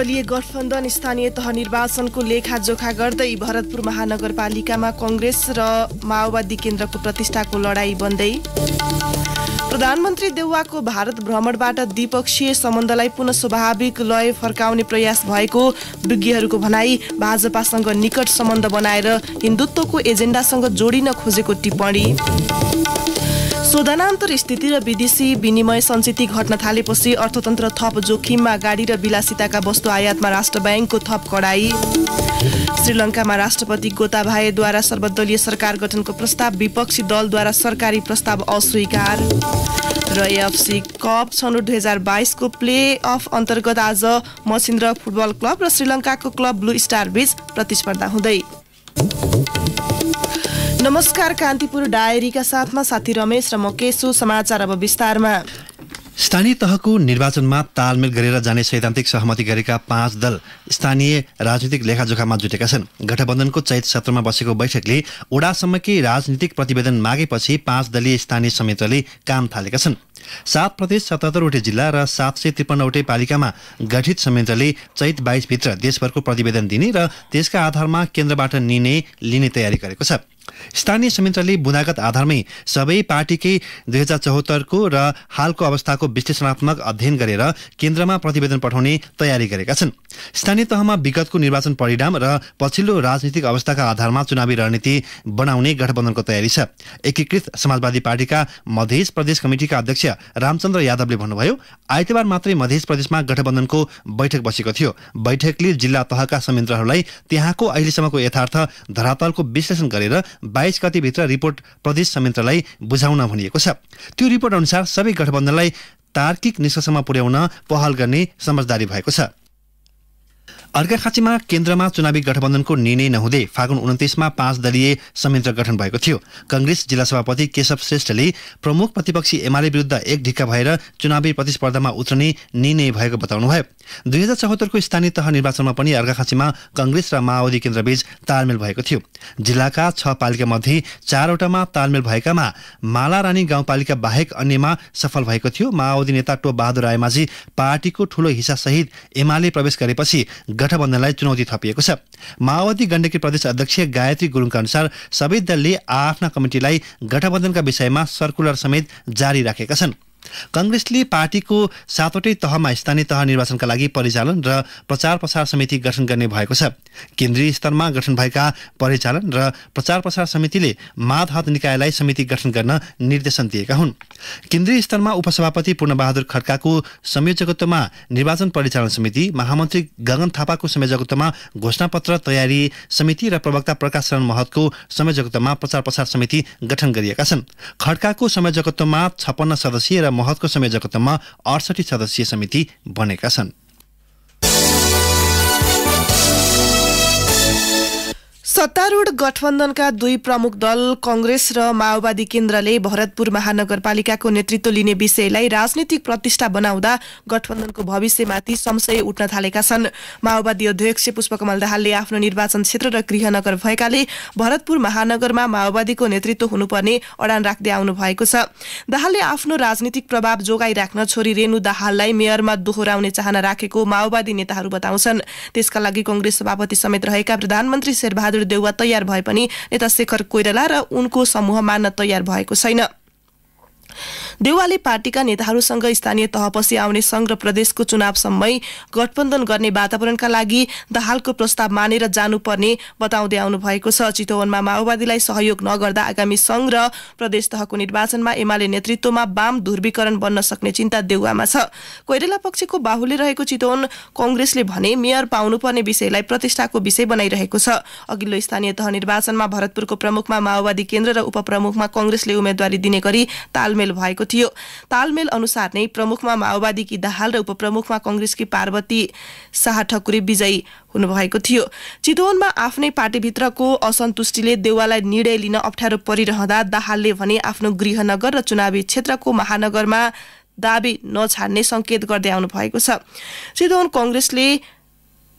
निर्दलीय गठबन्धन स्थानीय तह निर्वाचनको लेखाजोखा गर्दै भरतपुर महानगरपालिकामा कंग्रेस र माओवादी केन्द्रको प्रतिष्ठाको लडाई बन्दै प्रधानमन्त्री देउवाको भारत भ्रमणबाट द्विपक्षीय सम्बन्धलाई पुनः स्वाभाविक लय फर्काउने प्रयास भएको विज्ञहरूको भनाई भाजपासँग निकट सम्बन्ध बनाएर हिन्दुत्वको एजेण्डासँग जोडिन खोजेको टिप्पणी शोधनान्तर स्थिति र विदेशी विनिमय सञ्चित घट्न थालेपछि अर्थतन्त्र थप जोखिममा गाडी र विलासिताका वस्तु आयातमा राष्ट्र ब्याङ्कको थप कडाई श्रीलङ्कामा राष्ट्रपति गोताभाएद्वारा सर्वदलीय सरकार गठनको प्रस्ताव विपक्षी दलद्वारा सरकारी प्रस्ताव अस्वीकार र एएफसी कप छनौट दुई हजार बाइसको प्ले अफ अन्तर्गत आज मसिन्द्र फुटबल क्लब र श्रीलङ्काको क्लब ब्लू स्टार बीच प्रतिस्पर्धा हुँदै नमस्कार कान्तिपुर डायरीका साथमा साथी रमेश र म केसु समाचार अब विस्तारमा स्थानीय तहको निर्वाचनमा तालमेल गरेर जाने सैद्धान्तिक सहमति गरेका पाँच दल स्थानीय राजनीतिक लेखाजोखामा जुटेका छन् गठबन्धनको चैत सत्रमा बसेको बैठकले ओडासम्मकै राजनीतिक प्रतिवेदन मागेपछि पाँच दलीय स्थानीय संयन्त्रले काम थालेका छन् सात प्रदेश सतहत्तरवटै जिल्ला र सात सय त्रिपन्नवटै पालिकामा गठित संयन्त्रले चैत बाइसभित्र देशभरको प्रतिवेदन दिने र त्यसका आधारमा केन्द्रबाट निर्णय लिने तयारी गरेको छ स्थानीय संयन्त्रले बुनागत आधारमै सबै पार्टीकै दुई हजार चौहत्तरको र हालको अवस्थाको विश्लेषणात्मक अध्ययन गरेर केन्द्रमा प्रतिवेदन पठाउने तयारी गरेका छन् स्थानीय तहमा विगतको निर्वाचन परिणाम र पछिल्लो राजनीतिक अवस्थाका आधारमा चुनावी रणनीति बनाउने गठबन्धनको तयारी छ एकीकृत समाजवादी पार्टीका मध्य प्रदेश कमिटिका अध्यक्ष रामचन्द्र यादवले भन्नुभयो आइतबार मात्रै मध्य प्रदेशमा गठबन्धनको बैठक बसेको थियो बैठकले जिल्ला तहका संयन्त्रहरूलाई त्यहाँको अहिलेसम्मको यथार्थ धरातलको विश्लेषण गरेर बाइस गतिभित्र रिपोर्ट प्रदेश संयन्त्रलाई बुझाउन भनिएको छ त्यो रिपोर्ट अनुसार सबै गठबन्धनलाई तार्किक निष्कर्षमा पुर्याउन पहल गर्ने समझदारी भएको छ अर्घाखाँचीमा केन्द्रमा चुनावी गठबन्धनको निर्णय नहुँदै फागुन उन्तिसमा पाँच दलीय संयन्त्र गठन भएको थियो कङ्ग्रेस जिल्ला सभापति केशव श्रेष्ठले प्रमुख प्रतिपक्षी एमाले विरुद्ध एक ढिक्का भएर चुनावी प्रतिस्पर्धामा उत्रने निर्णय भएको बताउनुभयो दुई हजार चौहत्तरको स्थानीय तह निर्वाचनमा पनि अर्घाखाँचीमा कङ्ग्रेस र माओवादी केन्द्रबीच तालमेल भएको थियो जिल्लाका छ पालिकामध्ये चारवटामा तालमेल भएकामा माला रानी गाउँपालिका बाहेक अन्यमा सफल भएको थियो माओवादी नेता टो बहादुर रायमाझी पार्टीको ठूलो हिस्सासहित एमाले प्रवेश गरेपछि गठबन्धनलाई चुनौती थपिएको छ माओवादी गण्डकी प्रदेश अध्यक्ष गायत्री गुरुङका अनुसार सबै दलले आआफ्ना कमिटीलाई गठबन्धनका विषयमा सर्कुलर समेत जारी राखेका छन् कङ्ग्रेसले पार्टीको सातवटै तहमा स्थानीय तह निर्वाचनका लागि परिचालन र प्रचार प्रसार समिति गठन गर्ने भएको छ केन्द्रीय स्तरमा गठन भएका परिचालन र प्रचार प्रसार समितिले माध हात निकायलाई समिति गठन गर्न निर्देशन दिएका हुन् केन्द्रीय स्तरमा उपसभापति पूर्णबहादुर खड्काको संयोजकत्वमा निर्वाचन परिचालन समिति महामन्त्री गगन थापाको संयोजकत्वमा घोषणापत्र तयारी समिति र प्रवक्ता प्रकाश शरण महतको संयोजकत्वमा प्रचार प्रसार समिति गठन गरिएका छन् खड्काको संयोजकत्वमा छप्पन्न सदस्यीय र समय जगतमा अडसठी सदस्यीय समिति बनेका छन् सत्तारूढ गठबन्धनका दुई प्रमुख दल कंग्रेस र माओवादी केन्द्रले भरतपुर महानगरपालिकाको नेतृत्व लिने विषयलाई राजनीतिक प्रतिष्ठा बनाउँदा गठबन्धनको भविष्यमाथि संशय उठ्न थालेका छन् माओवादी अध्यक्ष पुष्पकमल दाहालले आफ्नो निर्वाचन क्षेत्र र गृहनगर भएकाले भरतपुर महानगरमा माओवादीको नेतृत्व हुनुपर्ने अडान राख्दै आउनु भएको छ दाहालले आफ्नो राजनीतिक प्रभाव जोगाइराख्न छोरी रेणु दाहाललाई मेयरमा दोहोऱ्याउने चाहना राखेको माओवादी नेताहरू बताउँछन् त्यसका लागि कंग्रेस सभापति समेत रहेका प्रधानमन्त्री शेरबहादुर बहादुर देउवा तयार भए पनि नेता शेखर कोइराला र उनको समूह मान्न तयार भएको छैन देवालले पार्टीका नेताहरूसँग स्थानीय तहपछि आउने संघ र प्रदेशको चुनावसम्मै गठबन्धन गर्ने वातावरणका लागि दहालको प्रस्ताव मानेर जानुपर्ने बताउँदै आउनु भएको छ चितवनमा माओवादीलाई सहयोग नगर्दा आगामी संघ र प्रदेश तहको निर्वाचनमा एमाले नेतृत्वमा वाम ध्रुवीकरण बन्न सक्ने चिन्ता देउवामा छ कोइरेला पक्षको बाहुले रहेको चितवन कंग्रेसले भने मेयर पाउनुपर्ने विषयलाई प्रतिष्ठाको विषय बनाइरहेको छ अघिल्लो स्थानीय तह निर्वाचनमा भरतपुरको प्रमुखमा माओवादी केन्द्र र उपप्रमुखमा कंग्रेसले उम्मेद्वारी दिने गरी तालमेल भएको थियो तालमेल अनुसार नै प्रमुखमा माओवादीकी दाहाल र उपप्रमुखमा कङ्ग्रेसकी पार्वती शाह ठकुरी विजयी हुनुभएको थियो चितवनमा आफ्नै पार्टीभित्रको असन्तुष्टिले देउवालाई निर्णय लिन अप्ठ्यारो परिरहँदा दाहालले भने आफ्नो गृहनगर र चुनावी क्षेत्रको महानगरमा दावी नछाड्ने सङ्केत गर्दै आउनु भएको छ चितवन कङ्ग्रेसले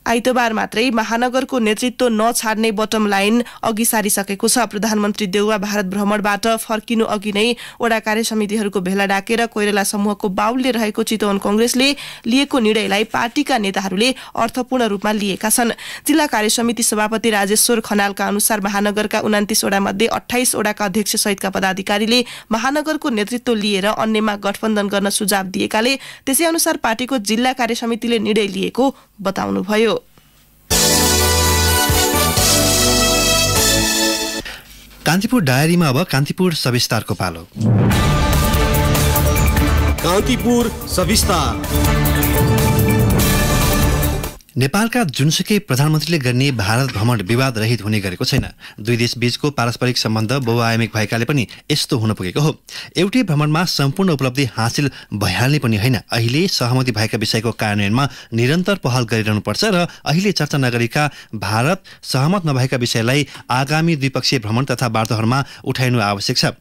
आइतबार मात्रै महानगरको नेतृत्व नछाड्ने बटम लाइन अघि सारिसकेको छ प्रधानमन्त्री देउवा भारत भ्रमणबाट फर्किनु अघि नै वडा कार्य समितिहरूको भेला डाकेर कोइराला समूहको बाहुल्य रहेको चितवन कंग्रेसले लिएको निर्णयलाई पार्टीका नेताहरूले अर्थपूर्ण रूपमा लिएका छन् जिल्ला कार्य समिति सभापति राजेश्वर खनालका अनुसार महानगरका उनातिसवटा मध्ये अठाइसवटाका अध्यक्ष सहितका पदाधिकारीले महानगरको नेतृत्व लिएर अन्यमा गठबन्धन गर्न सुझाव दिएकाले त्यसै अनुसार पार्टीको जिल्ला कार्य समितिले निर्णय लिएको बताउनुभयो कान्तिपुर डायरीमा अब कान्तिपुर सविस्तारको पालो कान्तिपुर सविस्तार नेपालका जुनसुकै प्रधानमन्त्रीले गर्ने भारत भ्रमण विवाद रहित हुने गरेको छैन दुई देश बीचको पारस्परिक सम्बन्ध बहुआयामिक भएकाले पनि यस्तो हुन पुगेको हो एउटै भ्रमणमा सम्पूर्ण उपलब्धि हासिल भइहाल्ने पनि होइन अहिले सहमति भएका विषयको कार्यान्वयनमा निरन्तर पहल गरिरहनुपर्छ र अहिले चर्चा नगरेका भारत सहमत नभएका विषयलाई आगामी द्विपक्षीय भ्रमण तथा वार्ताहरूमा उठाइनु आवश्यक छ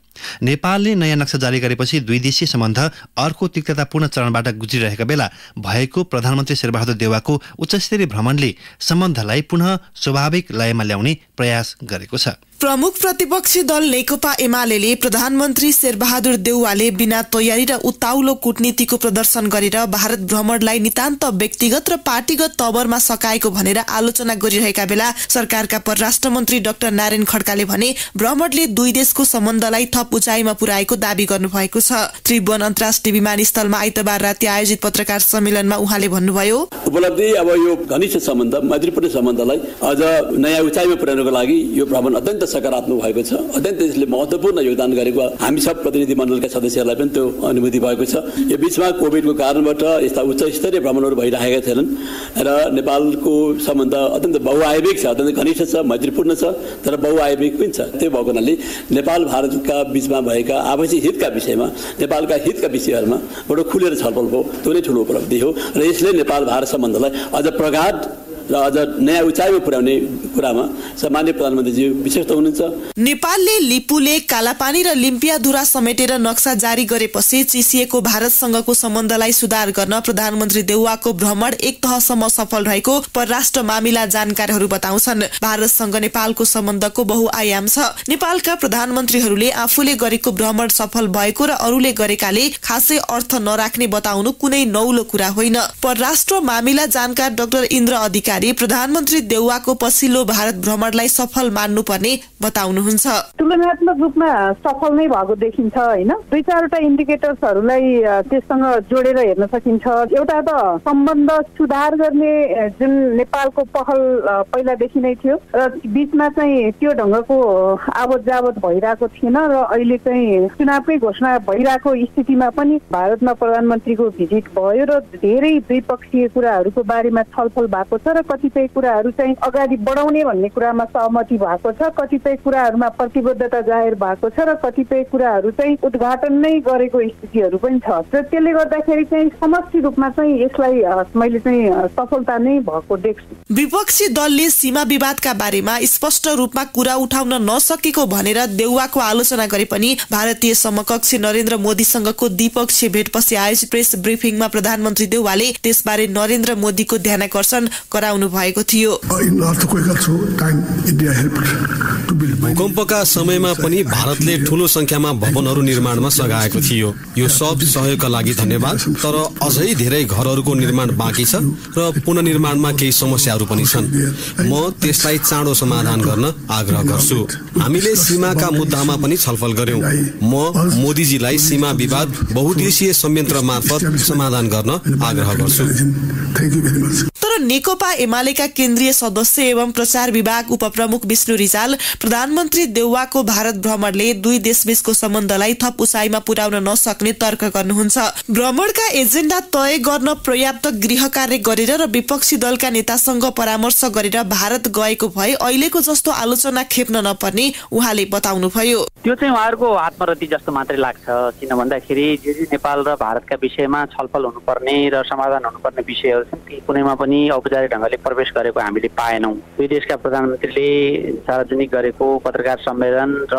नेपालले नयाँ नक्सा जारी गरेपछि दुई देशीय सम्बन्ध अर्को तिक्ततापूर्ण चरणबाट गुज्रिरहेका बेला भएको प्रधानमन्त्री शेरबहादुर देवाको उच्चस्तरीय भ्रमणले सम्बन्धलाई पुनः स्वाभाविक लयमा ल्याउने प्रयास गरेको छ प्रमुख प्रतिपक्षी दल नेकपा एमाले प्रधानमन्त्री शेरबहादुर देउवाले बिना तयारी र उताउलो कूटनीतिको प्रदर्शन गरेर भारत भ्रमणलाई नितान्त व्यक्तिगत र पार्टीगत तवरमा सकाएको भनेर आलोचना गरिरहेका बेला सरकारका परराष्ट्र मन्त्री डाक्टर नारायण खड्काले भने भ्रमणले दुई देशको सम्बन्धलाई थप उचाइमा पुर्याएको दावी गर्नुभएको छ त्रिभुवन अन्तर्राष्ट्रिय विमानस्थलमा आइतबार राति आयोजित पत्रकार सम्मेलनमा उहाँले भन्नुभयो उपलब्धि अब यो घनिष्ठ सम्बन्ध मैत्रीपूर्ण सम्बन्धलाई अझ नयाँ उचाइमा पुर्याउनको लागि यो भ्रमण अत्यन्त सकारात्मक भएको छ अत्यन्त यसले महत्त्वपूर्ण योगदान गरेको हामी सब प्रतिनिधि मण्डलका सदस्यहरूलाई पनि त्यो अनुभूति भएको छ यो बिचमा कोभिडको कारणबाट यस्ता उच्च स्तरीय भ्रमणहरू भइरहेका छैनन् र नेपालको सम्बन्ध अत्यन्त बहुआयविक छ अत्यन्त घनिष्ठ छ मैत्रीपूर्ण छ तर बहुआयविक पनि छ त्यो भएको हुनाले नेपाल भारतका बिचमा भएका आवासीय हितका विषयमा नेपालका हितका विषयहरूमा एउटा खुलेर छलफल भयो त्यो नै ठुलो उपलब्धि हो र यसले नेपाल भारत सम्बन्धलाई अझ प्रगाढ र अझ नयाँ उचाइमा पुर्याउने कुरामा सामान्य प्रधानमन्त्रीजी विशेष त हुनुहुन्छ नेपालले लिपुले कालापानी र लिम्पियाधुरा समेटेर नक्सा जारी गरेपछि चिसिएको भारतसँगको सम्बन्धलाई सुधार गर्न प्रधानमन्त्री देउवाको भ्रमण एक तहसम्म सफल रहेको परराष्ट्र मामिला जानकारहरू बताउँछन् भारतसँग नेपालको सम्बन्धको बहुआयाम छ नेपालका प्रधानमन्त्रीहरूले आफूले गरेको भ्रमण सफल भएको र अरूले गरेकाले खासै अर्थ नराख्ने बताउनु कुनै नौलो कुरा होइन परराष्ट्र मामिला जानकार डाक्टर इन्द्र अधिकारी अधिकारी प्रधानमन्त्री देउवाको पछिल्लो भारत भ्रमणलाई सफल मान्नुपर्ने बताउनुहुन्छ तुलनात्मक रूपमा सफल नै भएको देखिन्छ होइन दुई चारवटा इन्डिकेटर्सहरूलाई त्यससँग जोडेर हेर्न सकिन्छ एउटा त सम्बन्ध सुधार गर्ने जुन नेपालको पहल पहिलादेखि नै थियो र बिचमा चाहिँ त्यो ढङ्गको आवत जावत भइरहेको थिएन र अहिले चाहिँ चुनावकै घोषणा भइरहेको स्थितिमा पनि भारतमा प्रधानमन्त्रीको भिजिट भयो र धेरै द्विपक्षीय कुराहरूको बारेमा छलफल भएको छ र कतिपय कुराहरू चाहिँ अगाडि बढाउने भन्ने कुरामा सहमति भएको छ कतिपय कुराहरूमा प्रतिबद्धता जाहेर भएको छ र कतिपय कुराहरू चाहिँ उद्घाटन नै गरेको स्थितिहरू पनि छ र त्यसले गर्दाखेरि चाहिँ समष्टि रूपमा चाहिँ यसलाई मैले चाहिँ सफलता नै भएको देख्छु विपक्षी दलले सीमा विवादका बारेमा स्पष्ट रूपमा कुरा उठाउन नसकेको भनेर देउवाको आलोचना गरे पनि भारतीय समकक्ष नरेन्द्र मोदीसँगको द्विपक्षीय भेटपछि आयोजित प्रेस ब्रिफिङमा प्रधानमन्त्री देउवाले त्यसबारे नरेन्द्र मोदीको ध्यानकर्षण गरा गराउनु भएको थियो भूकम्पका समयमा पनि भारतले ठूलो संख्यामा भवनहरू निर्माणमा सघाएको थियो यो सब सहयोगका लागि धन्यवाद तर अझै धेरै घरहरूको निर्माण बाँकी छ र पुननिर्माणमा केही समस्याहरू पनि छन् म त्यसलाई चाँडो समाधान गर्न आग्रह गर्छु हामीले सीमाका मुद्दामा पनि छलफल गर्यौँ म मोदीजीलाई सीमा विवाद बहुदेशीय संयन्त्र मार्फत समाधान गर्न आग्रह गर्छु तर नेकपा एमालेका केन्द्रीय सदस्य एवं प्रचार विभाग उपप्रमुख विष्णु रिजाल प्रधानमन्त्री देउवाको भारत भ्रमणले दुई देशबीचको सम्बन्धलाई थप उचाइमा पुर्याउन नसक्ने तर्क गर्नुहुन्छ भ्रमणका एजेन्डा तय गर्न पर्याप्त गृह कार्य गरेर र विपक्षी दलका नेतासँग परामर्श गरेर भारत गएको भए अहिलेको जस्तो आलोचना खेप्न नपर्ने उहाँले बताउनुभयो त्यो चाहिँ उहाँहरूको आत्मरति जस्तो मात्रै लाग्छ किन भन्दाखेरि जे नेपाल र भारतका विषयमा छलफल हुनुपर्ने र समाधान हुनुपर्ने विषयहरू छन् कुनैमा पनि औपचारिक ढङ्ग नेपालले प्रवेश गरेको हामीले पाएनौँ दुई देशका प्रधानमन्त्रीले सार्वजनिक गरेको पत्रकार सम्मेलन र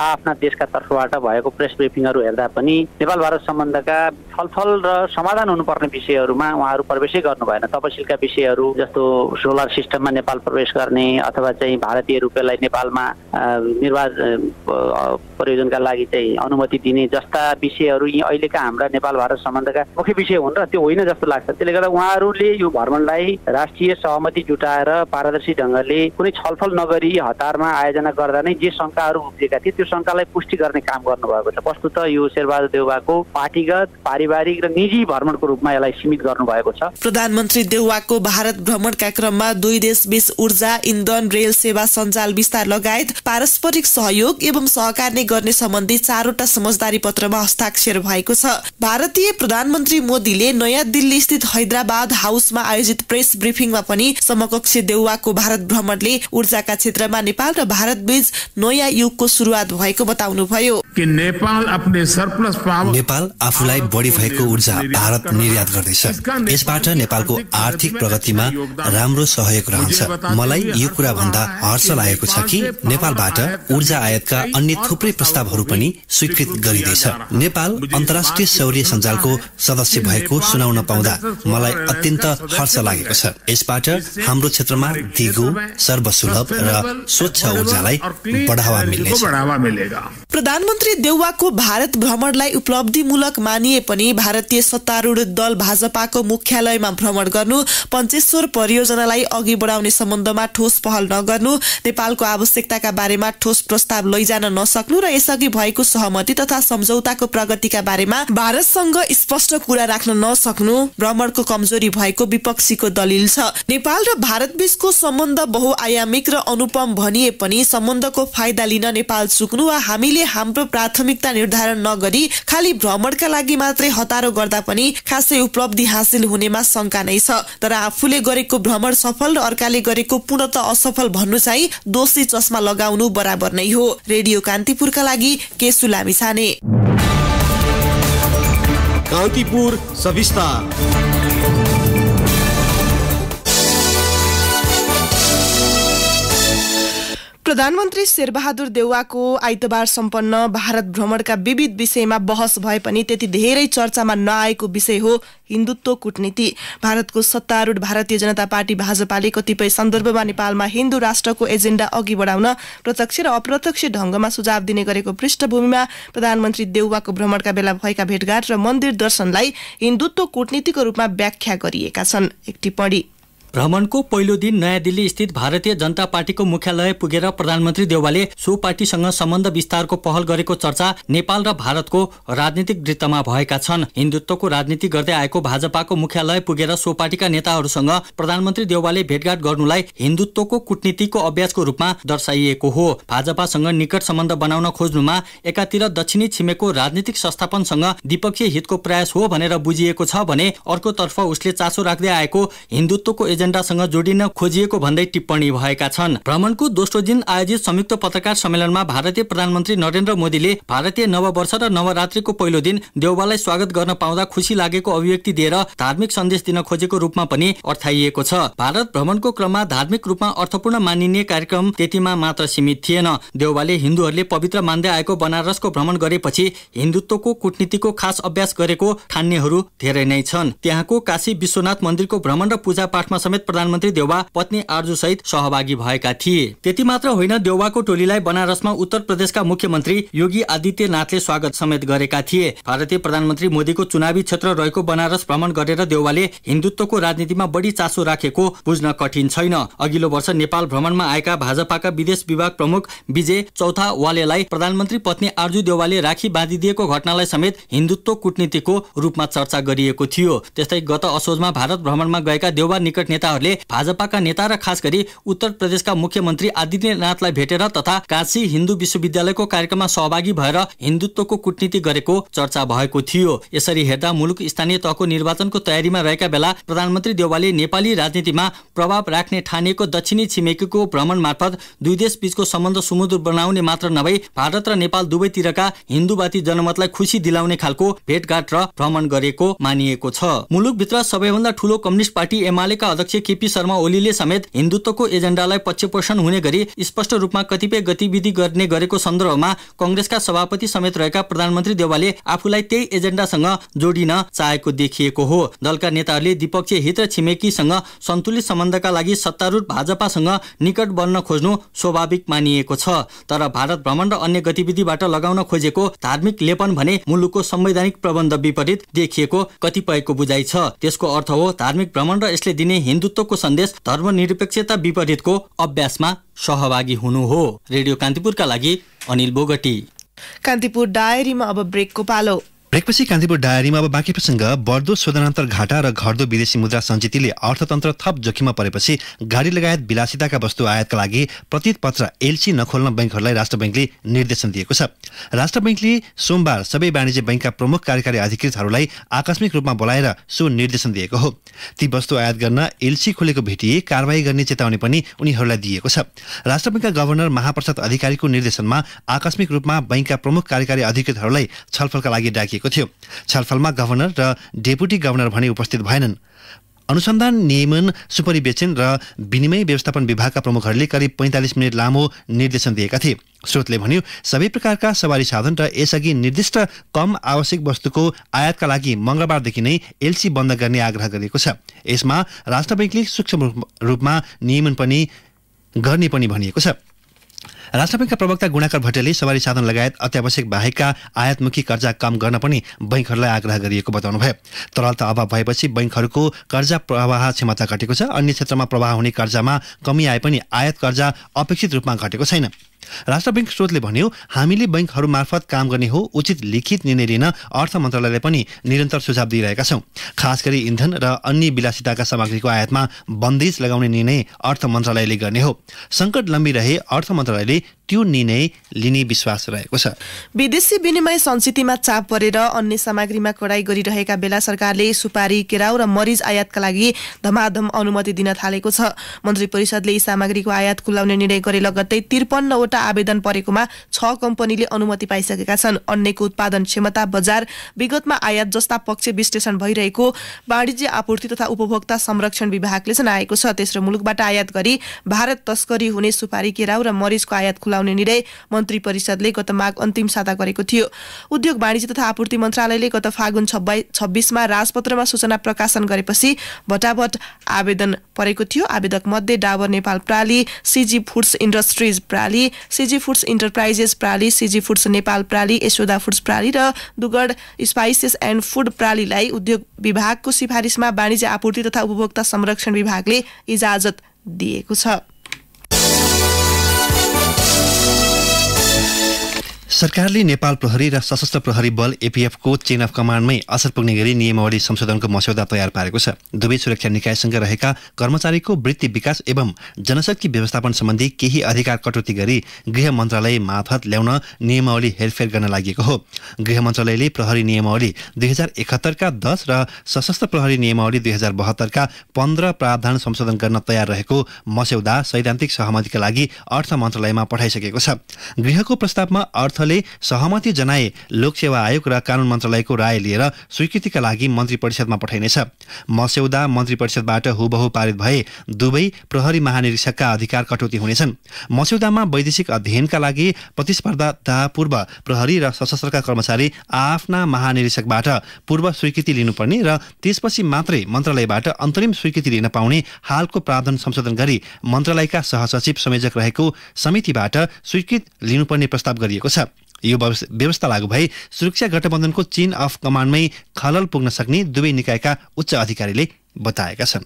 आफ्ना देशका तर्फबाट भएको प्रेस ब्रिफिङहरू हेर्दा पनि नेपाल भारत सम्बन्धका छलफल र समाधान हुनुपर्ने विषयहरूमा उहाँहरू प्रवेशै गर्नु भएन तपसिलका विषयहरू जस्तो सोलर सिस्टममा नेपाल प्रवेश गर्ने अथवा चाहिँ भारतीय रूपलाई नेपालमा निर्वाच प्रयोजनका लागि चाहिँ अनुमति दिने जस्ता विषयहरू यी अहिलेका हाम्रा नेपाल भारत सम्बन्धका मुख्य विषय हुन् र त्यो होइन जस्तो लाग्छ त्यसले गर्दा उहाँहरूले यो भ्रमणलाई राष्ट्रिय द्विपक्षीय सहमति जुटाएर पारदर्शी ढङ्गले कुनै छलफल नगरी हतारमा आयोजना गर्दा नै जे शङ्काहरू उब्जेका थिए त्यो शङ्कालाई पुष्टि गर्ने काम गर्नुभएको छ वस्तुत यो शेरबहादुर देउवाको पार्टीगत पारिवारिक र निजी भ्रमणको रूपमा यसलाई सीमित गर्नुभएको छ प्रधानमन्त्री देउवाको भारत भ्रमणका क्रममा दुई देश बीच ऊर्जा इन्धन रेल सेवा सञ्जाल विस्तार लगायत पारस्परिक सहयोग एवं सहकार नै गर्ने सम्बन्धी चारवटा समझदारी पत्रमा हस्ताक्षर भएको छ भारतीय प्रधानमन्त्री मोदीले नयाँ दिल्ली स्थित हैदराबाद हाउसमा आयोजित प्रेस ब्रिफिङमा क्षेत्रमा पनि समकक्ष देउवाको भारत भ्रमणले ऊर्जाका क्षेत्रमा नेपाल र भारत बीच नयाँ युगको सुरुवात भएको बताउनुभयो नेपाल आफूलाई बढी भएको ऊर्जा भारत निर्यात गर्दैछ यसबाट नेपालको आर्थिक प्रगतिमा राम्रो सहयोग रहन्छ मलाई यो कुरा भन्दा हर्ष लागेको छ कि नेपालबाट ऊर्जा आयातका अन्य थुप्रै प्रस्तावहरू पनि स्वीकृत गरिँदैछ नेपाल अन्तर्राष्ट्रिय सौर्य सञ्जालको सदस्य भएको सुनाउन पाउँदा मलाई अत्यन्त हर्ष लागेको छ यस यसबाट हाम्रो क्षेत्रमा दिगो सर्वसुलभ र स्वच्छ ऊर्जालाई बढावा मिल्नेछ प्रधानमन्त्री देउवाको भारत भ्रमणलाई उपलब्धिमूलक मानिए पनि भारतीय सत्तारूढ दल भाजपाको मुख्यालयमा भ्रमण गर्नु पञ्चेश्वर परियोजनालाई अघि बढाउने सम्बन्धमा ठोस पहल नगर्नु नेपालको आवश्यकताका बारेमा ठोस प्रस्ताव लैजान नसक्नु र यसअघि भएको सहमति तथा सम्झौताको प्रगतिका बारेमा भारतसँग स्पष्ट कुरा राख्न नसक्नु भ्रमणको कमजोरी भएको विपक्षीको दलिल छ नेपाल र भारत बीचको सम्बन्ध बहुआयामिक र अनुपम भनिए पनि सम्बन्धको फाइदा लिन नेपाल सुक्नु वा हामीले हाम्रो प्राथमिकता निर्धारण नगरी खालि भ्रमणका लागि मात्रै हतारो गर्दा पनि खासै उपलब्धि हासिल हुनेमा शङ्का नै छ तर आफूले गरेको भ्रमण सफल र अर्काले गरेको पूर्णत असफल भन्नु चाहिँ दोषी चस्मा लगाउनु बराबर नै हो रेडियो कान्तिपुरका लागि केसु लामिछाने कान्तिपुर सविस्तार प्रधानमन्त्री शेरबहादुर देउवाको आइतबार सम्पन्न भारत भ्रमणका विविध विषयमा बहस भए पनि त्यति धेरै चर्चामा नआएको विषय हो हिन्दुत्व कूटनीति भारतको सत्तारूढ भारतीय जनता पार्टी भाजपाले कतिपय सन्दर्भमा नेपालमा हिन्दू राष्ट्रको एजेन्डा अघि बढाउन प्रत्यक्ष र अप्रत्यक्ष ढङ्गमा सुझाव दिने गरेको पृष्ठभूमिमा प्रधानमन्त्री देउवाको भ्रमणका बेला भएका भेटघाट र मन्दिर दर्शनलाई हिन्दुत्व कूटनीतिको रूपमा व्याख्या गरिएका छन् एक टिप्पणी भ्रमणको पहिलो दिन नयाँ दिल्ली स्थित भारतीय जनता पार्टीको मुख्यालय पुगेर प्रधानमन्त्री देवालले सो पार्टीसँग सम्बन्ध विस्तारको पहल गरेको चर्चा नेपाल र भारतको राजनीतिक वृत्तमा भएका छन् हिन्दुत्वको राजनीति गर्दै आएको भाजपाको मुख्यालय पुगेर सो पार्टीका नेताहरूसँग प्रधानमन्त्री देवालले भेटघाट गर्नुलाई हिन्दुत्वको कुटनीतिको अभ्यासको रूपमा दर्शाइएको हो भाजपासँग निकट सम्बन्ध बनाउन खोज्नुमा एकातिर दक्षिणी छिमेको राजनीतिक संस्थापनसँग द्विपक्षीय हितको प्रयास हो भनेर बुझिएको छ भने अर्कोतर्फ उसले चासो राख्दै आएको हिन्दुत्वको एजेन्डासँग जोडिन खोजिएको भन्दै टिप्पणी भएका छन् भ्रमणको दोस्रो दिन आयोजित संयुक्त पत्रकार सम्मेलनमा भारतीय प्रधानमन्त्री नरेन्द्र मोदीले भारतीय नववर्ष र नवरात्रिको पहिलो दिन देउबालाई स्वागत गर्न पाउँदा खुसी लागेको अभिव्यक्ति दिएर धार्मिक सन्देश दिन खोजेको रूपमा पनि अर्थाइएको छ भारत भ्रमणको क्रममा धार्मिक रूपमा अर्थपूर्ण मानिने कार्यक्रम त्यतिमा मात्र सीमित थिएन देउबाले हिन्दूहरूले पवित्र मान्दै आएको बनारसको भ्रमण गरेपछि हिन्दुत्वको कुटनीतिको खास अभ्यास गरेको ठान्नेहरू धेरै नै छन् त्यहाँको काशी विश्वनाथ मन्दिरको भ्रमण र पूजा पाठमा समेत प्रधानमन्त्री देउवा पत्नी आर्जु सहित सहभागी भएका थिए त्यति मात्र होइन देउवाको टोलीलाई बनारसमा उत्तर प्रदेशका मुख्यमन्त्री योगी आदित्यनाथले स्वागत समेत गरेका थिए भारतीय प्रधानमन्त्री मोदीको चुनावी क्षेत्र रहेको बनारस भ्रमण गरेर देउवाले हिन्दुत्वको राजनीतिमा बढी चासो राखेको बुझ्न कठिन छैन अघिल्लो वर्ष नेपाल भ्रमणमा आएका भाजपाका विदेश विभाग प्रमुख विजय चौथा वालेलाई प्रधानमन्त्री पत्नी आर्जु देउवाले राखी बाँधिदिएको घटनालाई समेत हिन्दुत्व कुटनीतिको रूपमा चर्चा गरिएको थियो त्यस्तै गत असोजमा भारत भ्रमणमा गएका देउवा निकट नेताहरूले भाजपाका नेता र खास गरी उत्तर प्रदेशका मुख्यमन्त्री आदित्यनाथलाई भेटेर तथा काशी हिन्दू विश्वविद्यालयको कार्यक्रममा सहभागी भएर हिन्दुत्वको कुटनीति गरेको चर्चा भएको थियो यसरी हेर्दा मुलुक स्थानीय तहको निर्वाचनको तयारीमा रहेका बेला प्रधानमन्त्री देवालले नेपाली राजनीतिमा प्रभाव राख्ने ठानिएको दक्षिणी छिमेकीको भ्रमण मार्फत दुई देश बीचको सम्बन्ध सुमधुर बनाउने मात्र नभई भारत र नेपाल दुवैतिरका हिन्दूवादी जनमतलाई खुसी दिलाउने खालको भेटघाट र भ्रमण गरेको मानिएको छ मुलुकभित्र सबैभन्दा ठूलो कम्युनिस्ट पार्टी एमालेका अध्यक्ष अध्यक्ष केपी शर्मा ओलीले समेत हिन्दुत्वको एजेन्डालाई पक्षपोषण हुने गरी स्पष्ट रूपमा कतिपय गतिविधि गर्ने गरेको सन्दर्भमा कङ्ग्रेसका सभापति समेत रहेका प्रधानमन्त्री देवालले आफूलाई त्यही एजेन्डासँग जोडिन चाहेको देखिएको हो दलका नेताहरूले द्विपक्षीय हित र छिमेकीसँग सन्तुलित सम्बन्धका लागि सत्तारूढ भाजपासँग निकट बन्न खोज्नु स्वाभाविक मानिएको छ तर भारत भ्रमण र अन्य गतिविधिबाट लगाउन खोजेको धार्मिक लेपन भने मुलुकको संवैधानिक प्रबन्ध विपरीत देखिएको कतिपयको बुझाइ छ त्यसको अर्थ हो धार्मिक भ्रमण र यसले दिने हिन्दू हिन्दुत्वको सन्देश धर्मनिरपेक्षता विपरीतको अभ्यासमा सहभागी हुनु हो रेडियो कान्तिपुरका लागि अनिल बोगटी कान्तिपुर डायरीमा अब ब्रेकको पालो ब्रेकपछि कान्तिपुर डायरीमा अब बाँकी प्रसङ्ग बढ्दो शोधनान्तर घाटा र घट्दो विदेशी मुद्रा सञ्चितले अर्थतन्त्र थप जोखिममा परेपछि गाडी लगायत विलासिताका वस्तु आयातका लागि पत्र एलसी नखोल्न ब्याङ्कहरूलाई राष्ट्र ब्याङ्कले निर्देशन दिएको छ राष्ट्र ब्याङ्कले सोमबार सबै वाणिज्य ब्याङ्कका प्रमुख कार्यकारी अधिकृतहरूलाई आकस्मिक रूपमा बोलाएर सो निर्देशन दिएको हो ती वस्तु आयात गर्न एलसी खोलेको भेटिए कारवाही गर्ने चेतावनी पनि उनीहरूलाई दिएको छ राष्ट्र ब्याङ्कका गभर्नर महाप्रसाद अधिकारीको निर्देशनमा आकस्मिक रूपमा ब्याङ्कका प्रमुख कार्यकारी अधिकृतहरूलाई छलफलका लागि डाकिएको गरिएको थियो छलफलमा गभर्नर र डेपुटी गभर्नर भने उपस्थित भएनन् अनुसन्धान नियमन सुपरिवेक्षण र विनिमय व्यवस्थापन विभागका प्रमुखहरूले करिब पैँतालिस मिनट लामो निर्देशन दिएका थिए स्रोतले भन्यो सबै प्रकारका सवारी साधन र यसअघि निर्दिष्ट कम आवश्यक वस्तुको आयातका लागि मङ्गलबारदेखि नै एलसी बन्द गर्ने आग्रह गरिएको छ यसमा राष्ट्र बैङ्कले सूक्ष्म रूपमा नियमन पनि गर्ने पनि भनिएको छ राष्ट्र ब्याङ्कका प्रवक्ता गुणाकर भट्टले सवारी साधन लगायत अत्यावश्यक बाहेकका आयातमुखी कर्जा कम गर्न पनि बैङ्कहरूलाई आग्रह गरिएको बताउनुभयो तरलता अभाव भएपछि बैङ्कहरूको कर्जा प्रवाह क्षमता घटेको छ अन्य क्षेत्रमा प्रवाह हुने कर्जामा कमी आए पनि आयात कर्जा अपेक्षित रूपमा घटेको छैन राष्ट्र ब्याङ्क स्रोतले भन्यो हामीले बैङ्कहरू मार्फत काम गर्ने हो उचित लिखित निर्णय लिन अर्थ मन्त्रालयलाई पनि निरन्तर सुझाव दिइरहेका छौँ खास गरी इन्धन र अन्य विलासिताका सामग्रीको आयातमा बन्देज लगाउने निर्णय अर्थ मन्त्रालयले गर्ने हो सङ्कट लम्बी रहे अर्थ मन्त्रालयले त्यो निर्णय लिने विश्वास रहेको छ विदेशी विनिमय संस्थितिमा चाप परेर अन्य सामग्रीमा कडाई गरिरहेका बेला सरकारले सुपारी केराउ र मरिज आयातका लागि धमाधम अनुमति दिन थालेको छ मन्त्री परिषदले यी सामग्रीको आयात खुलाउने निर्णय गरे लगत्तै त्रिपन्नवटा आवेदन परेकोमा छ कम्पनीले अनुमति पाइसकेका छन् अन्यको उत्पादन क्षमता बजार विगतमा आयात जस्ता पक्ष विश्लेषण भइरहेको वाणिज्य आपूर्ति तथा उपभोक्ता संरक्षण विभागले जनाएको छ तेस्रो मुलुकबाट आयात गरी भारत तस्करी हुने सुपारी केराउ र मरिजको आयात खुला लगाउने निर्णय मन्त्री परिषदले गत माघ अन्तिम साता गरेको थियो उद्योग वाणिज्य तथा आपूर्ति मन्त्रालयले गत फागुन छब्बिसमा राजपत्रमा सूचना प्रकाशन गरेपछि भटाभट आवेदन परेको थियो आवेदक मध्ये डाबर नेपाल प्राली सिजी फुड्स इन्डस्ट्रिज प्राली सिजी फुड्स इन्टरप्राइजेस प्राली सिजी फुड्स नेपाल प्राली यशोदा फुड्स प्राली र दुगढ स्पाइसेस एन्ड फुड प्रालीलाई उद्योग विभागको सिफारिसमा वाणिज्य आपूर्ति तथा उपभोक्ता संरक्षण विभागले इजाजत दिएको छ सरकारले नेपाल प्रहरी र सशस्त्र प्रहरी बल एपिएफको चेन अफ कमान्डमै असर पुग्ने गरी नियमावली संशोधनको मस्यौदा तयार पारेको छ दुवै सुरक्षा निकायसँग रहेका कर्मचारीको वृत्ति विकास एवं जनशक्ति व्यवस्थापन सम्बन्धी केही अधिकार कटौती गरी गृह मन्त्रालय मार्फत ल्याउन नियमावली हेरफेर गर्न लागि हो गृह मन्त्रालयले प्रहरी नियमावली दुई हजार एकहत्तरका दस र सशस्त्र प्रहरी नियमावली दुई हजार बहत्तरका पन्ध्र प्रावधान संशोधन गर्न तयार रहेको मस्यौदा सैद्धान्तिक सहमतिका लागि अर्थ मन्त्रालयमा पठाइसकेको छ गृहको प्रस्तावमा अर्थ ले सहमति जनाए लोकसेवा आयोग र कानून मन्त्रालयको राय लिएर स्वीकृतिका लागि मन्त्री परिषदमा पठाइनेछ मस्यौदा मन्त्री परिषदबाट हुबहु पारित भए दुवै प्रहरी महानिरीक्षकका अधिकार कटौती हुनेछन् मस्यौदामा वैदेशिक अध्ययनका लागि प्रतिस्पर्धातापूर्व प्रहरी र सशस्त्रका कर्मचारी आफ्ना महानिरीक्षकबाट पूर्व स्वीकृति लिनुपर्ने र त्यसपछि मात्रै मन्त्रालयबाट अन्तरिम स्वीकृति लिन पाउने हालको प्रावधान संशोधन गरी मन्त्रालयका सहसचिव संयोजक रहेको समितिबाट स्वीकृत लिनुपर्ने प्रस्ताव गरिएको छ यो व्यवस्था लागू भए सुरक्षा गठबन्धनको चेन अफ कमान्डमै खलल पुग्न सक्ने दुवै निकायका उच्च अधिकारीले बताएका छन्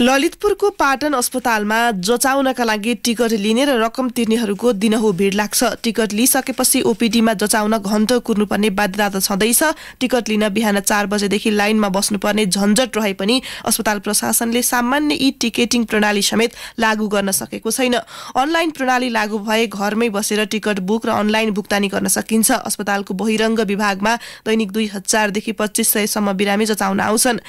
ललितपुरको पाटन अस्पतालमा जचाउनका लागि टिकट लिने र रकम तिर्नेहरूको दिनहु भिड लाग्छ टिकट लिइसकेपछि ओपिडीमा जचाउन घन्टो कुर्नुपर्ने बाध्यता त छँदैछ टिकट लिन बिहान चार बजेदेखि लाइनमा बस्नुपर्ने झन्झट रहे पनि अस्पताल प्रशासनले सामान्य ई टिकेटिङ प्रणाली समेत लागू गर्न सकेको छैन अनलाइन प्रणाली लागू भए घरमै बसेर टिकट बुक र अनलाइन भुक्तानी गर्न सकिन्छ अस्पतालको बहिरङ्ग विभागमा दैनिक दुई हजारदेखि पच्चिस सयसम्म बिरामी जचाउन आउँछन्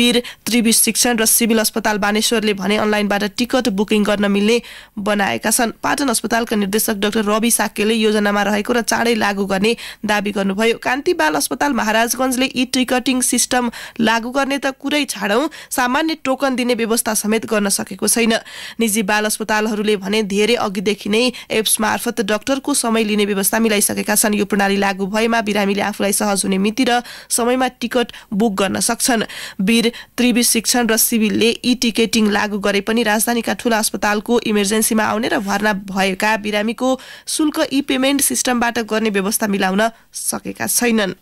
वीर त्रिविश शिक्षण र सिभिल अस्पताल अस्पताल बानेश्वरले भने अनलाइनबाट टिकट बुकिङ गर्न मिल्ने बनाएका छन् पाटन अस्पतालका निर्देशक डाक्टर रवि साक्यले योजनामा रहेको र चाँडै लागू गर्ने दावी गर्नुभयो कान्ति बाल अस्पताल महाराजगञ्जले ई टिकटिङ सिस्टम लागू गर्ने त कुरै छाडौं सामान्य टोकन दिने व्यवस्था समेत गर्न सकेको छैन निजी बाल अस्पतालहरूले भने धेरै अघिदेखि नै एप्स मार्फत डाक्टरको समय लिने व्यवस्था मिलाइसकेका छन् यो प्रणाली लागू भएमा बिरामीले आफूलाई सहज हुने मिति र समयमा टिकट बुक गर्न सक्छन् वीर त्रिवी शिक्षण र सिभिलले यी ई टिकेटिङ लागू गरे पनि राजधानीका ठूला अस्पतालको इमर्जेन्सीमा आउने र भर्ना भएका बिरामीको शुल्क ई पेमेन्ट सिस्टमबाट गर्ने व्यवस्था मिलाउन सकेका छैनन्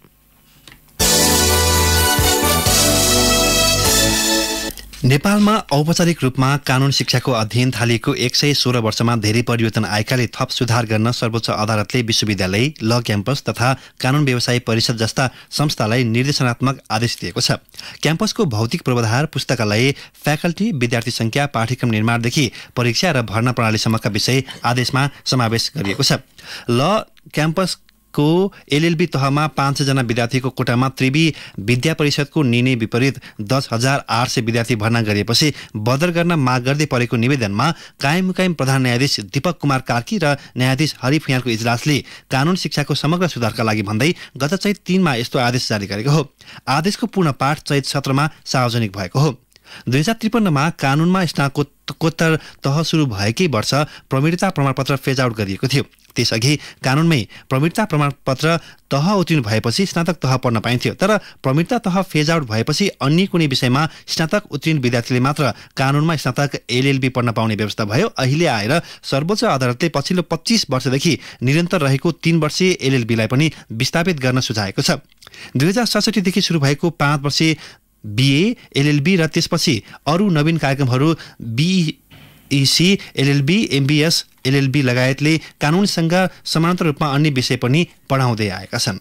नेपालमा औपचारिक रूपमा कानुन शिक्षाको अध्ययन थालिएको एक सय सोह्र वर्षमा धेरै परिवर्तन आएकाले थप सुधार गर्न सर्वोच्च अदालतले विश्वविद्यालय ल क्याम्पस तथा कानुन व्यवसाय परिषद जस्ता संस्थालाई निर्देशनात्मक आदेश दिएको छ क्याम्पसको भौतिक पूर्वाधार पुस्तकालय फ्याकल्टी विद्यार्थी सङ्ख्या पाठ्यक्रम निर्माणदेखि परीक्षा र भर्ना प्रणालीसम्मका विषय आदेशमा समावेश गरिएको छ ल क्याम्पस को एलएलबी तहमा पाँच सयजना विद्यार्थीको कोटामा त्रिवी विद्या परिषदको निर्णय विपरीत दस हजार आठ सय विद्यार्थी भर्ना गरिएपछि बदर गर्न माग गर्दै परेको निवेदनमा कायम कायम प्रधान न्यायाधीश दीपक कुमार कार्की र न्यायाधीश हरि फुयालको इजलासले कानुन शिक्षाको समग्र सुधारका लागि भन्दै गत चैत तिनमा यस्तो आदेश जारी गरेको हो आदेशको पूर्ण पाठ चैत सत्रमा सार्वजनिक भएको हो दुई हजार त्रिपन्नमा कानुनमा स्नाकोत्तर तह सुरु भएकै वर्ष प्रवीणता प्रमाणपत्र फेज आउट गरिएको थियो त्यसअघि कानुनमै प्रवीणता प्रमाणपत्र तह उत्तीर्ण भएपछि स्नातक तह पढ्न पाइन्थ्यो तर प्रवीणता तह फेज आउट भएपछि अन्य कुनै विषयमा स्नातक उत्तीर्ण विद्यार्थीले मात्र कानुनमा स्नातक एलएलबी पढ्न पाउने व्यवस्था भयो अहिले आएर सर्वोच्च अदालतले पछिल्लो पच्चिस वर्षदेखि निरन्तर रहेको तीन वर्षीय एलएलबीलाई पनि विस्थापित गर्न सुझाएको छ दुई हजार सडसठीदेखि सुरु भएको पाँच वर्षीय बिए एलएलबी र त्यसपछि अरू नवीन कार्यक्रमहरू बिइसी एलएलबी एमबिएस एलएलबी लगायतले कानुनसँग समानान्तर रूपमा अन्य विषय पनि पढाउँदै आएका छन्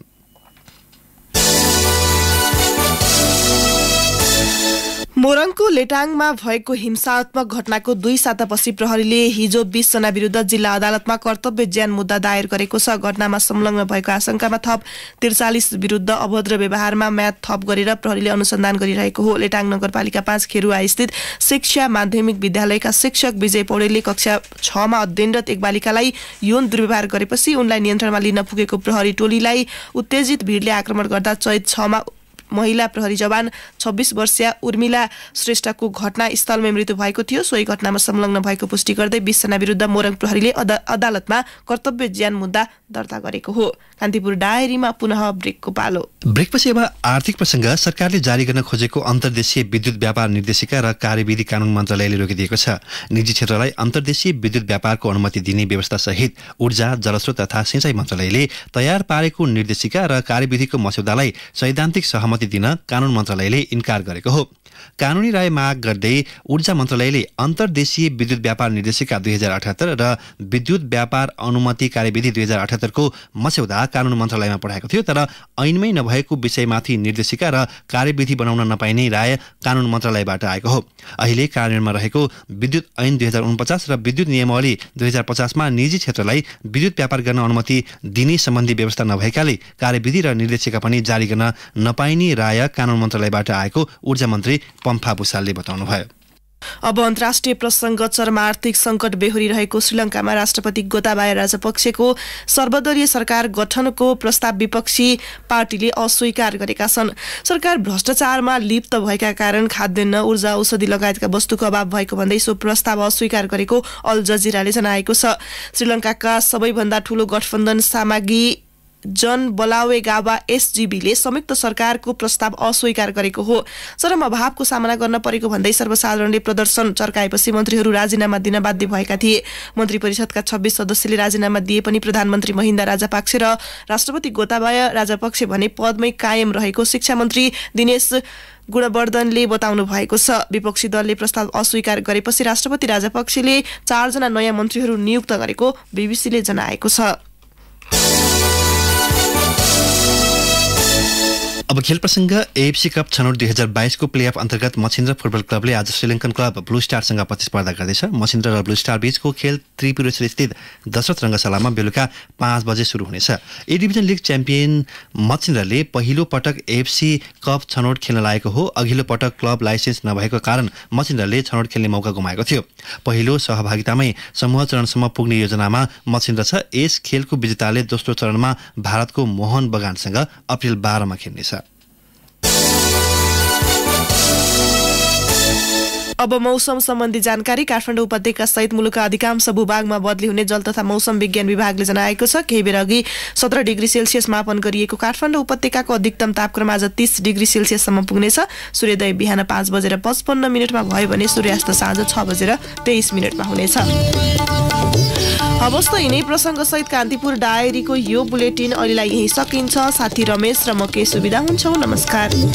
मोरङको लेटाङमा भएको हिंसात्मक घटनाको दुई सातापछि प्रहरीले हिजो बीसजना विरुद्ध जिल्ला अदालतमा कर्तव्य ज्यान मुद्दा दायर गरेको छ घटनामा संलग्न भएको आशंकामा थप त्रिचालिस विरुद्ध अभद्र व्यवहारमा म्याद थप गरेर प्रहरीले अनुसन्धान गरिरहेको हो लेटाङ नगरपालिका पाँच खेरुवा स्थित शिक्षा माध्यमिक विद्यालयका शिक्षक विजय पौडेलले कक्षा छमा अध्ययनरत एक बालिकालाई यौन दुर्व्यवहार गरेपछि उनलाई नियन्त्रणमा लिन पुगेको प्रहरी टोलीलाई उत्तेजित भीड़ले आक्रमण गर्दा चैत छमा महिला प्रहरी जवान छब्बिस वर्षीय उर्मिला श्रेष्ठको घटनास्थलमै मृत्यु भएको थियो सोही घटनामा संलग्न भएको पुष्टि गर्दै बिसजना विरुद्ध मोरङ प्रहरीले अदालतमा कर्तव्य ज्यान मुद्दा दर्ता गरेको हो कान्तिपुर डायरीमा पुनः ब्रेकको पालो ब्रेकपछि अब आर्थिक प्रसङ्ग सरकारले जारी गर्न खोजेको अन्तर्देशीय विद्युत व्यापार निर्देशिका र कार्यविधि कानुन मन्त्रालयले रोकिदिएको छ निजी क्षेत्रलाई अन्तर्देशीय विद्युत व्यापारको अनुमति दिने व्यवस्था सहित ऊर्जा जलस्रोत तथा सिंचाई मन्त्रालयले तयार पारेको निर्देशिका र कार्यविधिको मस्यौदालाई सैद्धान्तिक सहमति अनुमति दिन कानून मन्त्रालयले इन्कार गरेको हो कानुनी राय माग गर्दै ऊर्जा मन्त्रालयले अन्तर्देशीय विद्युत व्यापार निर्देशिका दुई हजार अठहत्तर र विद्युत व्यापार अनुमति कार्यविधि दुई हजार अठहत्तरको मस्यौदा कानुन मन्त्रालयमा पठाएको थियो तर ऐनमै नभएको विषयमाथि निर्देशिका र कार्यविधि बनाउन नपाइने राय कानुन मन्त्रालयबाट आएको हो अहिले कार्यान्वयनमा रहेको विद्युत ऐन दुई हजार र विद्युत नियमावली दुई हजार पचासमा निजी क्षेत्रलाई विद्युत व्यापार गर्न अनुमति दिने सम्बन्धी व्यवस्था नभएकाले कार्यविधि र निर्देशिका पनि जारी गर्न नपाइने राय कानून मन्त्रालयबाट आएको ऊर्जा मन्त्री पम्फा भूषालले बताउनुभयो अब अन्तर्राष्ट्रिय प्रसङ्ग चरमा आर्थिक सङ्कट बेहोरिरहेको श्रीलङ्कामा राष्ट्रपति गोताबाया राजपक्षको सर्वदलीय सरकार गठनको प्रस्ताव विपक्षी पार्टीले अस्वीकार गरेका छन् सरकार भ्रष्टाचारमा लिप्त भएका कारण खाद्यान्न ऊर्जा औषधि लगायतका वस्तुको अभाव भएको भन्दै सो प्रस्ताव अस्वीकार गरेको अल जजिराले जनाएको छ श्रीलङ्काका सबैभन्दा ठूलो गठबन्धन सामग्री जन बलावे गाबा एसजिबीले संयुक्त सरकारको प्रस्ताव अस्वीकार गरेको हो चरम अभावको सामना गर्न परेको भन्दै सर्वसाधारणले प्रदर्शन चर्काएपछि मन्त्रीहरू राजीनामा दिन बाध्य भएका थिए मन्त्री परिषदका छब्बीस सदस्यले राजीनामा दिए पनि प्रधानमन्त्री महिन्दा राजापाक्ष र राष्ट्रपति गोताबाय राजापक्ष भने पदमै कायम रहेको शिक्षा मन्त्री दिनेश गुणवर्धनले बताउनु भएको छ विपक्षी दलले प्रस्ताव अस्वीकार गरेपछि राष्ट्रपति राजापक्षले चारजना नयाँ मन्त्रीहरू नियुक्त गरेको बीबीसीले जनाएको छ अब खेल प्रसङ्ग एएफसी कप छनौट दुई हजार बाइसको प्लेअफ अन्तर्गत मछिन्द्र फुटबल क्लबले आज श्रीलङ्कन क्लब ब्लू स्टारसँग प्रतिस्पर्धा गर्दैछ मछिन्द्र र ब्लू स्टार बीचको खेल त्रिपुरेश्वर स्थित दशरथ रङ्गशालामा बेलुका पाँच बजे सुरु हुनेछ ए डिभिजन लिग च्याम्पियन मछिन्द्रले पहिलो पटक एएफसी कप छनौट खेल्न लागेको हो अघिल्लो पटक क्लब लाइसेन्स नभएको कारण मछिन्द्रले छनौट खेल्ने मौका गुमाएको थियो पहिलो सहभागितामै समूह चरणसम्म पुग्ने योजनामा मछिन्द्र छ यस खेलको विजेताले दोस्रो चरणमा भारतको मोहन बगानसँग अप्रेल बाह्रमा खेल्नेछ अब मौसम सम्बन्धी जानकारी काठमाडौँ उपत्यका सहित मुलुकका अधिकांश भूभागमा बदली हुने जल तथा मौसम विज्ञान विभागले जनाएको छ केही बेर अघि सत्र डिग्री सेल्सियस मापन गरिएको काठमाडौँ उपत्यकाको अधिकतम तापक्रम आज तीस डिग्री सेल्सियससम्म पुग्नेछ सूर्योदय बिहान पाँच बजेर पचपन्न मिनटमा भयो भने सूर्यास्त साँझ छ बजेर तेइस मिनटमा हुनेछ हवस् त यिनै प्रसङ्गसहित कान्तिपुर डायरीको यो बुलेटिन अहिलेलाई यहीँ सकिन्छ साथी रमेश र म के सुविधा हुन्छौ नमस्कार